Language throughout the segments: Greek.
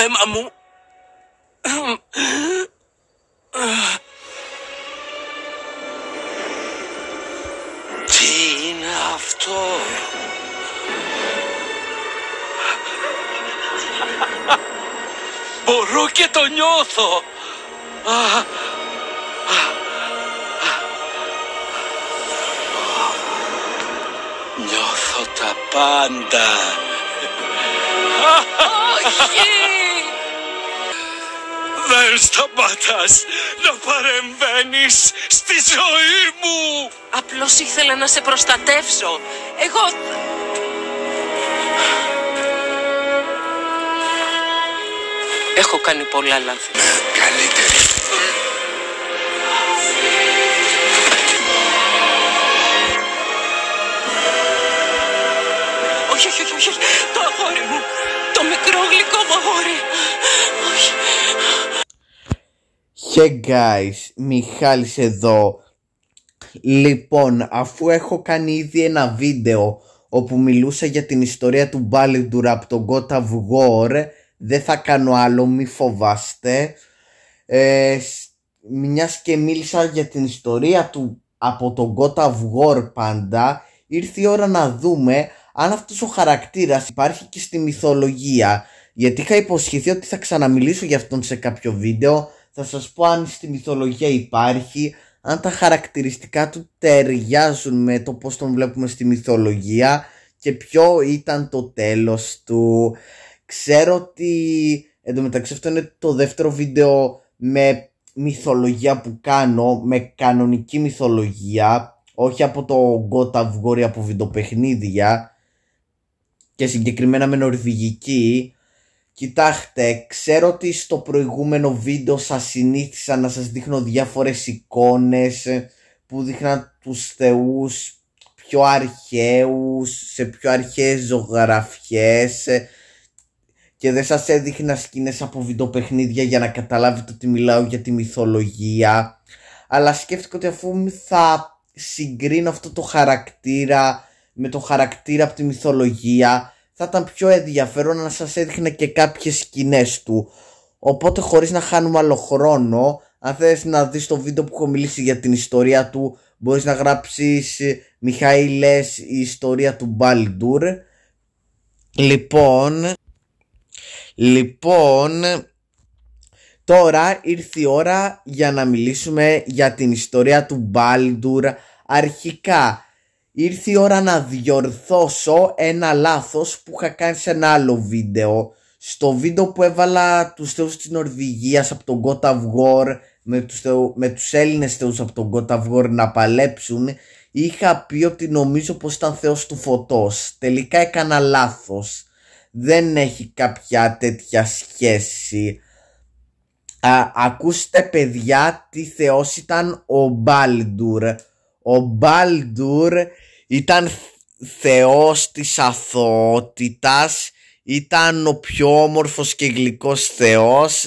Ay, μου... Τι είναι αυτό. Μπορώ και το νιώθω. Νιώθω τα πάντα. Όχι! δεν σταματάς να παρεμβαίνεις στη ζωή μου. Απλώς ήθελα να σε προστατεύσω. Εγώ... Έχω κάνει πολλά λάθη. Καλύτερη. Όχι, όχι, όχι, όχι. Το αγόρι μου. Το μικρό γλυκό μου αγόρι. Hey guys, Μιχάλης εδώ. Λοιπόν, αφού έχω κάνει ήδη ένα βίντεο όπου μιλούσα για την ιστορία του Μπάλιντουρ από τον God of War, δεν θα κάνω άλλο, μη φοβάστε. Ε, μιας και μίλησα για την ιστορία του από τον God of War πάντα, ήρθε η ώρα να δούμε αν αυτός ο χαρακτήρας υπάρχει και στη μυθολογία. Γιατί είχα υποσχεθεί ότι θα ξαναμιλήσω για αυτόν σε κάποιο βίντεο, θα σας πω αν στη μυθολογία υπάρχει, αν τα χαρακτηριστικά του ταιριάζουν με το πώς τον βλέπουμε στη μυθολογία και ποιο ήταν το τέλος του. Ξέρω ότι εν αυτό είναι το δεύτερο βίντεο με μυθολογία που κάνω, με κανονική μυθολογία, όχι από το γότα ή από βιντεοπαιχνίδια και συγκεκριμένα με νορβηγική Κοιτάξτε, ξέρω ότι στο προηγούμενο βίντεο σας συνήθισα να σας δείχνω διάφορες εικόνες ε, που δείχναν τους θεούς πιο αρχαίους, σε πιο αρχαίες ζωγραφιές ε, και δεν σας έδειχνα σκηνές από βιντεοπαιχνίδια για να καταλάβετε ότι μιλάω για τη μυθολογία αλλά σκέφτηκα ότι αφού θα συγκρίνω αυτό το χαρακτήρα με το χαρακτήρα από τη μυθολογία θα ήταν πιο ενδιαφέρον να σας έδειχνε και κάποιες σκηνές του. Οπότε χωρίς να χάνουμε άλλο χρόνο, αν θες να δεις το βίντεο που έχω μιλήσει για την ιστορία του, μπορείς να γράψεις ε, Μιχαήλες η ιστορία του Μπάλντουρ. Λοιπόν, λοιπόν, τώρα ήρθε η ώρα για να μιλήσουμε για την ιστορία του Μπάλντουρ αρχικά ήρθε η ώρα να διορθώσω ένα λάθος που είχα κάνει σε ένα άλλο βίντεο. Στο βίντεο που έβαλα τους θεούς της Νορβηγίας από τον God of War με τους, με Έλληνες θεούς από τον God of να παλέψουν είχα πει ότι νομίζω πως ήταν θεός του φωτός. Τελικά έκανα λάθος. Δεν έχει κάποια τέτοια σχέση. Α, ακούστε παιδιά τι θεός ήταν ο Μπάλντουρ ο Μπάλντουρ ήταν θεός της αθωότητας, ήταν ο πιο όμορφος και γλυκός θεός,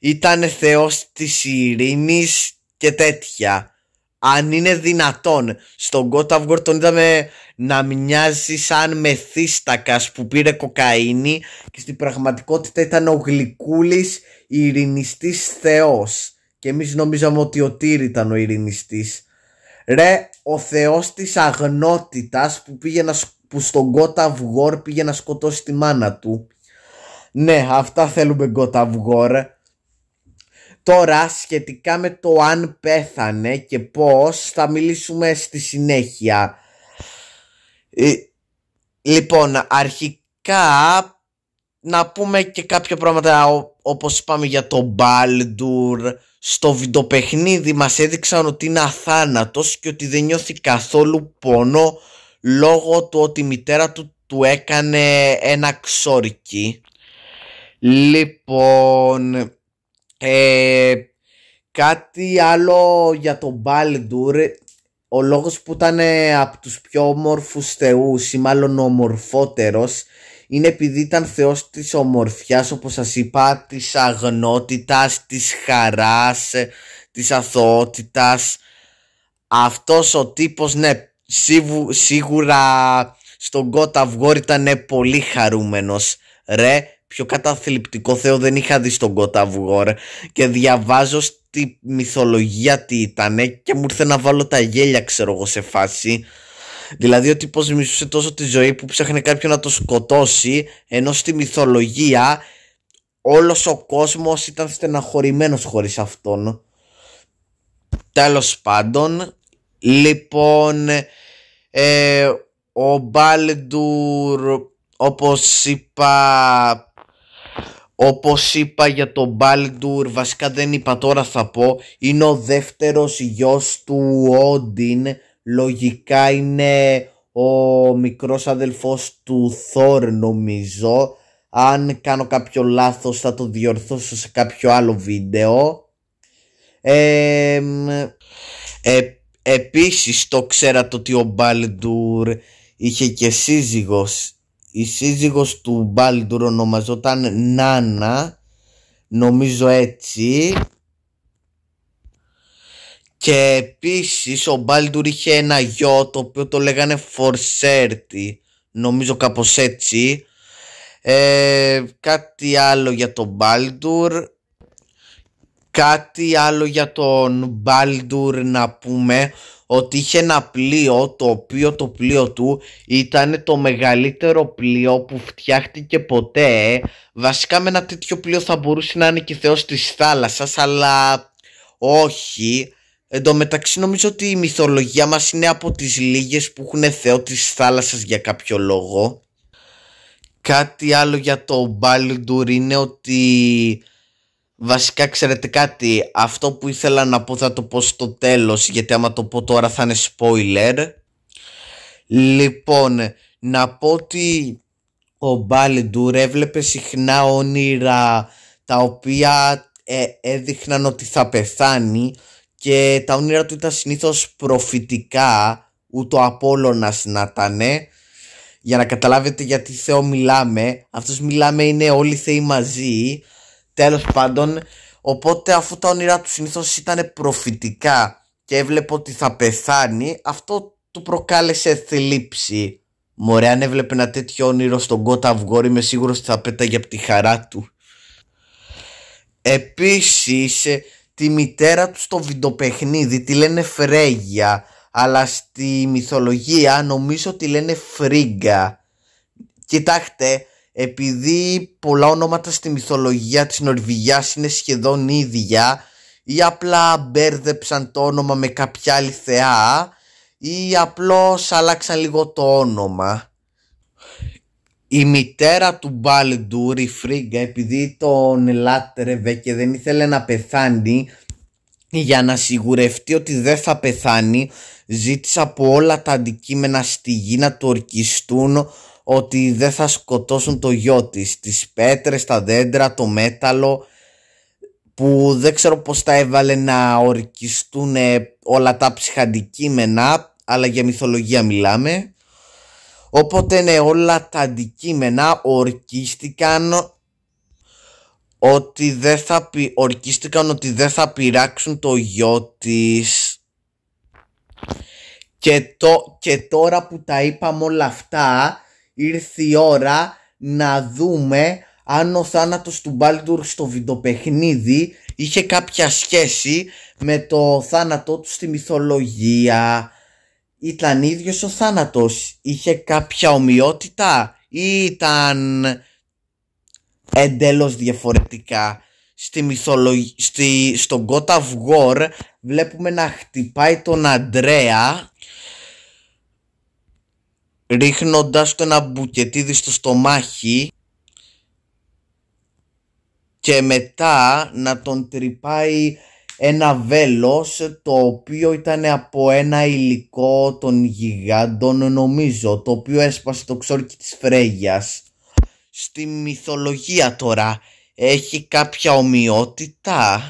ήταν θεός της ειρήνης και τέτοια. Αν είναι δυνατόν, στον God τον είδαμε να μοιάζει σαν μεθύστακας που πήρε κοκαίνη και στην πραγματικότητα ήταν ο γλυκούλης ειρηνιστής θεός. Και εμείς νομίζαμε ότι ο Τύρ ήταν ο ειρηνιστής. Ρε, ο θεός της αγνότητας που, πήγε να, που στον Κότα War πήγε να σκοτώσει τη μάνα του. Ναι, αυτά θέλουμε of War. Τώρα, σχετικά με το αν πέθανε και πώς, θα μιλήσουμε στη συνέχεια. Ε, λοιπόν, αρχικά να πούμε και κάποια πράγματα όπως πάμε για το Baldur, στο βιντεοπαιχνίδι μας έδειξαν ότι είναι αθάνατος και ότι δεν νιώθει καθόλου πόνο λόγω του ότι η μητέρα του του έκανε ένα ξόρκι. Λοιπόν, ε, κάτι άλλο για τον Μπάλντουρ Ο λόγος που ήταν ε, από τους πιο όμορφους θεούς ή μάλλον ο ομορφότερος είναι επειδή ήταν θεός της ομορφιάς όπως σας είπα, της αγνότητας, της χαράς, ε, της αθωότητας. Αυτός ο τύπος ναι σίγουρα στον God of ήταν πολύ χαρούμενος. Ρε, πιο καταθλιπτικό θεό δεν είχα δει στον God of και διαβάζω στη μυθολογία τι ήταν και μου ήρθε να βάλω τα γέλια ξέρω εγώ σε φάση. Δηλαδή ο τύπος μισούσε τόσο τη ζωή που ψάχνε κάποιον να το σκοτώσει ενώ στη μυθολογία όλος ο κόσμος ήταν στεναχωρημένος χωρίς αυτόν. Τέλος πάντων, λοιπόν, ε, ο Μπάλντουρ όπως είπα... Όπως είπα για τον Μπάλντουρ, βασικά δεν είπα τώρα θα πω, είναι ο δεύτερος γιος του Όντιν, λογικά είναι ο μικρός αδελφός του Θόρ νομίζω. Αν κάνω κάποιο λάθος θα το διορθώσω σε κάποιο άλλο βίντεο. Ε, επίσης το ξέρατε ότι ο Μπάλντουρ είχε και σύζυγος. Η σύζυγος του Μπάλντουρ ονομαζόταν Νάνα, νομίζω έτσι. Και επίσης ο Μπάλντουρ είχε ένα γιο το οποίο το λέγανε Φορσέρτη. Νομίζω κάπως έτσι. Ε, κάτι άλλο για τον Μπάλντουρ. Κάτι άλλο για τον Μπάλντουρ να πούμε ότι είχε ένα πλοίο το οποίο το πλοίο του ήταν το μεγαλύτερο πλοίο που φτιάχτηκε ποτέ. Βασικά με ένα τέτοιο πλοίο θα μπορούσε να είναι και θεός της θάλασσας αλλά όχι. Εν τω μεταξύ νομίζω ότι η μυθολογία μας είναι από τις λίγες που έχουν θεό της θάλασσας για κάποιο λόγο. Κάτι άλλο για το Baldur είναι ότι βασικά ξέρετε κάτι, αυτό που ήθελα να πω θα το πω στο τέλος γιατί άμα το πω τώρα θα είναι spoiler. Λοιπόν, να πω ότι ο Baldur έβλεπε συχνά όνειρα τα οποία ε, έδειχναν ότι θα πεθάνει και τα όνειρα του ήταν συνήθως προφητικά, ούτω Απόλλωνας να ήταν, για να καταλάβετε γιατί Θεό μιλάμε, αυτός μιλάμε είναι όλοι Θεοί μαζί, τέλος πάντων, οπότε αφού τα όνειρά του συνήθως ήταν προφητικά και έβλεπε ότι θα πεθάνει, αυτό του προκάλεσε θλίψη. Μωρέ, αν έβλεπε ένα τέτοιο όνειρο στον κότα αυγόρι, είμαι σίγουρος ότι θα πέταγε από τη χαρά του. Επίσης, Τη μητέρα τους στο βιντεοπαιχνίδι τη λένε Φρέγια αλλά στη μυθολογία νομίζω ότι λένε Φρίγκα. Κοιτάξτε, επειδή πολλά ονόματα στη μυθολογία της Νορβηγιάς είναι σχεδόν ίδια ή απλά μπέρδεψαν το όνομα με κάποια άλλη θεά ή απλώς άλλαξαν λίγο το όνομα η μητέρα του Μπαλντούρ, η Φρίγκα, επειδή τον λάτρευε και δεν ήθελε να πεθάνει, για να σιγουρευτεί ότι δεν θα πεθάνει, ζήτησε από όλα τα αντικείμενα στη γη να του ορκιστούν ότι δεν θα σκοτώσουν το γιο της, τις πέτρες, τα δέντρα, το μέταλλο, που δεν ξέρω πως τα έβαλε να ορκιστούν όλα τα ψυχαντικείμενα, αλλά για μυθολογία μιλάμε Οπότε ναι, όλα τα αντικείμενα ορκίστηκαν ότι δεν θα πει... ορκίστηκαν ότι δεν θα πειράξουν το γιο της. Και, το, και τώρα που τα είπαμε όλα αυτά, ήρθε η ώρα να δούμε αν ο θάνατος του Μπάλντουρ στο βιντεοπαιχνίδι είχε κάποια σχέση με το θάνατό του στη μυθολογία ήταν ίδιος ο θάνατος, είχε κάποια ομοιότητα ή ήταν εντελώς διαφορετικά. Στη μυθολογία, στο God of War βλέπουμε να χτυπάει τον Αντρέα ρίχνοντας το ένα μπουκετίδι στο στομάχι και μετά να τον τρυπάει ένα βέλος το οποίο ήταν από ένα υλικό των γιγάντων νομίζω το οποίο έσπασε το ξόρκι της Φρέγιας. Στη μυθολογία τώρα έχει κάποια ομοιότητα.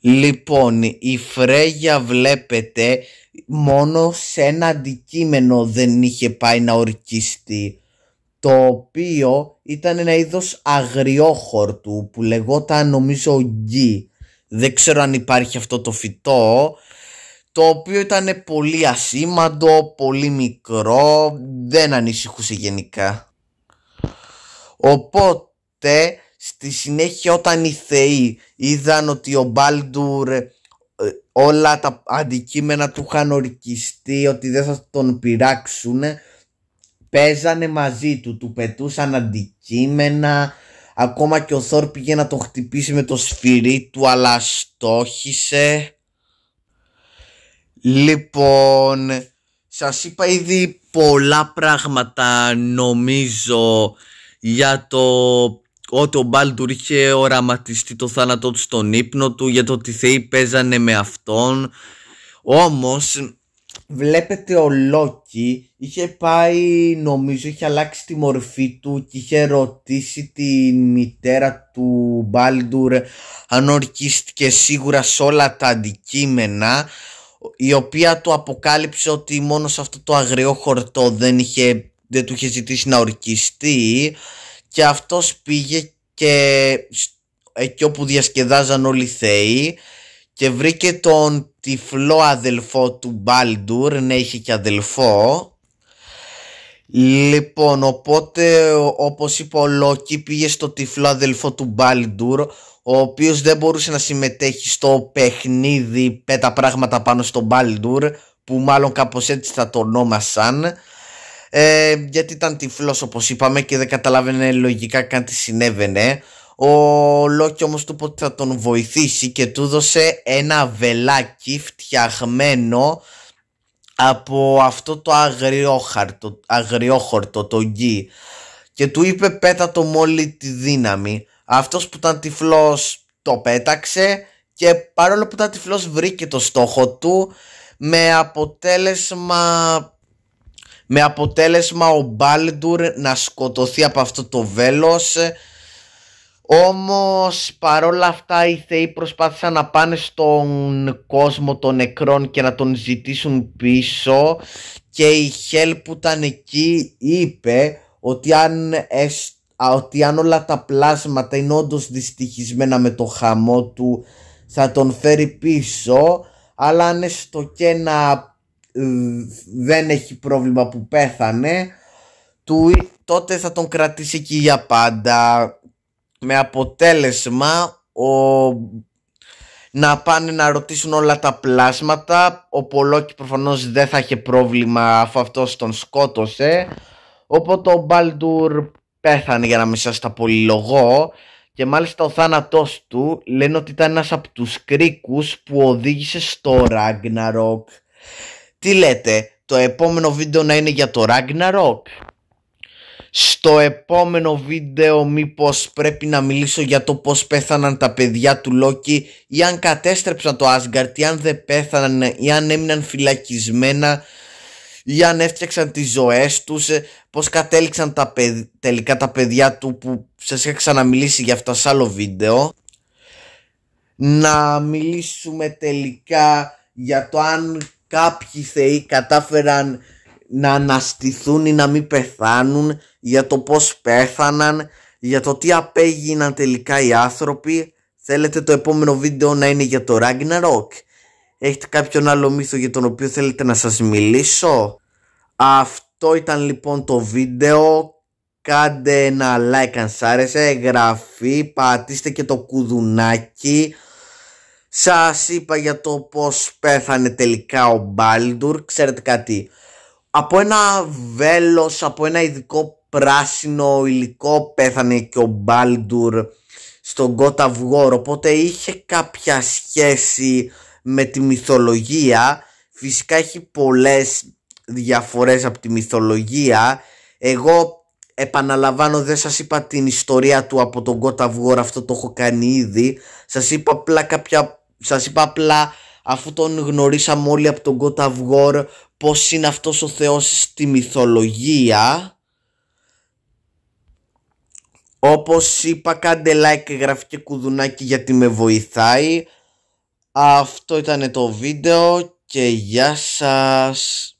Λοιπόν, η Φρέγια βλέπετε μόνο σε ένα αντικείμενο δεν είχε πάει να ορκιστεί το οποίο ήταν ένα είδος αγριόχορτου που λεγόταν νομίζω γκί δεν ξέρω αν υπάρχει αυτό το φυτό το οποίο ήταν πολύ ασήμαντο, πολύ μικρό, δεν ανησυχούσε γενικά. Οπότε, στη συνέχεια όταν οι θεοί είδαν ότι ο Μπάλντουρ ε, όλα τα αντικείμενα του είχαν ορκιστεί ότι δεν θα τον πειράξουν, παίζανε μαζί του, του πετούσαν αντικείμενα, Ακόμα και ο Θόρ πήγε να το χτυπήσει με το σφυρί του, αλλά στόχησε. Λοιπόν, σας είπα ήδη πολλά πράγματα νομίζω για το ότι ο Μπάλτουρ είχε οραματιστεί το θάνατό του στον ύπνο του, για το ότι οι θεοί παίζανε με αυτόν. Όμως βλέπετε ο Λόκι είχε πάει νομίζω είχε αλλάξει τη μορφή του και είχε ρωτήσει τη μητέρα του Μπάλντουρ αν ορκίστηκε σίγουρα σε όλα τα αντικείμενα η οποία του αποκάλυψε ότι μόνο σε αυτό το αγριό χορτό δεν, είχε, δεν του είχε ζητήσει να ορκιστεί και αυτός πήγε και εκεί όπου διασκεδάζαν όλοι οι θεοί και βρήκε τον τυφλό αδελφό του Μπάλντουρ, ναι είχε και αδελφό. Λοιπόν, οπότε όπως είπε ο Λόκη πήγε στο τυφλό αδελφό του Μπάλντουρ, ο οποίος δεν μπορούσε να συμμετέχει στο παιχνίδι πέτα πράγματα πάνω στο Μπάλντουρ, που μάλλον κάπως έτσι θα το ονόμασαν. Ε, γιατί ήταν τυφλός όπως είπαμε και δεν καταλάβαινε λογικά καν τι συνέβαινε ο Λόκι όμως του είπε ότι θα τον βοηθήσει και του δώσε ένα βελάκι φτιαγμένο από αυτό το αγριόχαρτο, αγριόχορτο, το γκί και του είπε πέτα το μόλι τη δύναμη. Αυτός που ήταν τυφλός το πέταξε και παρόλο που ήταν τυφλός βρήκε το στόχο του με αποτέλεσμα με αποτέλεσμα ο Μπάλντουρ να σκοτωθεί από αυτό το βέλος όμως παρόλα αυτά οι θεοί προσπάθησαν να πάνε στον κόσμο των νεκρών και να τον ζητήσουν πίσω και η Χέλ που ήταν εκεί είπε ότι αν, ότι αν όλα τα πλάσματα είναι όντως δυστυχισμένα με το χαμό του θα τον φέρει πίσω αλλά αν στο και να ε, δεν έχει πρόβλημα που πέθανε του, τότε θα τον κρατήσει εκεί για πάντα με αποτέλεσμα ο... να πάνε να ρωτήσουν όλα τα πλάσματα. Ο Πολόκη προφανώς δεν θα είχε πρόβλημα αφού αυτός τον σκότωσε. Οπότε ο Μπάλντουρ πέθανε για να μην σας τα πολυλογώ. Και μάλιστα ο θάνατός του λένε ότι ήταν ένας από τους κρίκους που οδήγησε στο Ragnarok. Τι λέτε, το επόμενο βίντεο να είναι για το Ragnarok. Στο επόμενο βίντεο μήπως πρέπει να μιλήσω για το πως πέθαναν τα παιδιά του Λόκη ή αν κατέστρεψαν το Άσγκαρτ ή αν δεν πέθαναν ή αν έμειναν φυλακισμένα ή αν έφτιαξαν τις ζωές τους, ε, πως κατέληξαν τα τελικά τα παιδιά του που σας είχα ξαναμιλήσει για αυτά σε άλλο βίντεο. Να μιλήσουμε τελικά για το αν κάποιοι θεοί κατάφεραν να αναστηθούν ή να μην πεθάνουν, για το πώς πέθαναν, για το τι απέγιναν τελικά οι άνθρωποι. Θέλετε το επόμενο βίντεο να είναι για το Ragnarok. Έχετε κάποιον άλλο μύθο για τον οποίο θέλετε να σας μιλήσω. Αυτό ήταν λοιπόν το βίντεο. Κάντε ένα like αν σ' άρεσε, εγγραφή, πατήστε και το κουδουνάκι. Σας είπα για το πως πέθανε σας μιλησω αυτο ηταν λοιπον το βιντεο καντε ενα like αν σας αρεσε εγγραφη πατηστε και το κουδουνακι σας ειπα για το πως πεθανε τελικα ο Μπάλντουρ. Ξέρετε κάτι, από ένα βέλος, από ένα ειδικό πράσινο υλικό πέθανε και ο Μπάλντουρ στον God of οπότε είχε κάποια σχέση με τη μυθολογία. Φυσικά έχει πολλές διαφορές από τη μυθολογία. Εγώ επαναλαμβάνω δεν σας είπα την ιστορία του από τον God of αυτό το έχω κάνει ήδη. Σας είπα απλά κάποια... Σας είπα απλά αφού τον γνωρίσαμε όλοι από τον God πως είναι αυτός ο θεός στη μυθολογία όπως είπα κάντε like και κουδουνάκι γιατί με βοηθάει αυτό ήταν το βίντεο και γεια σας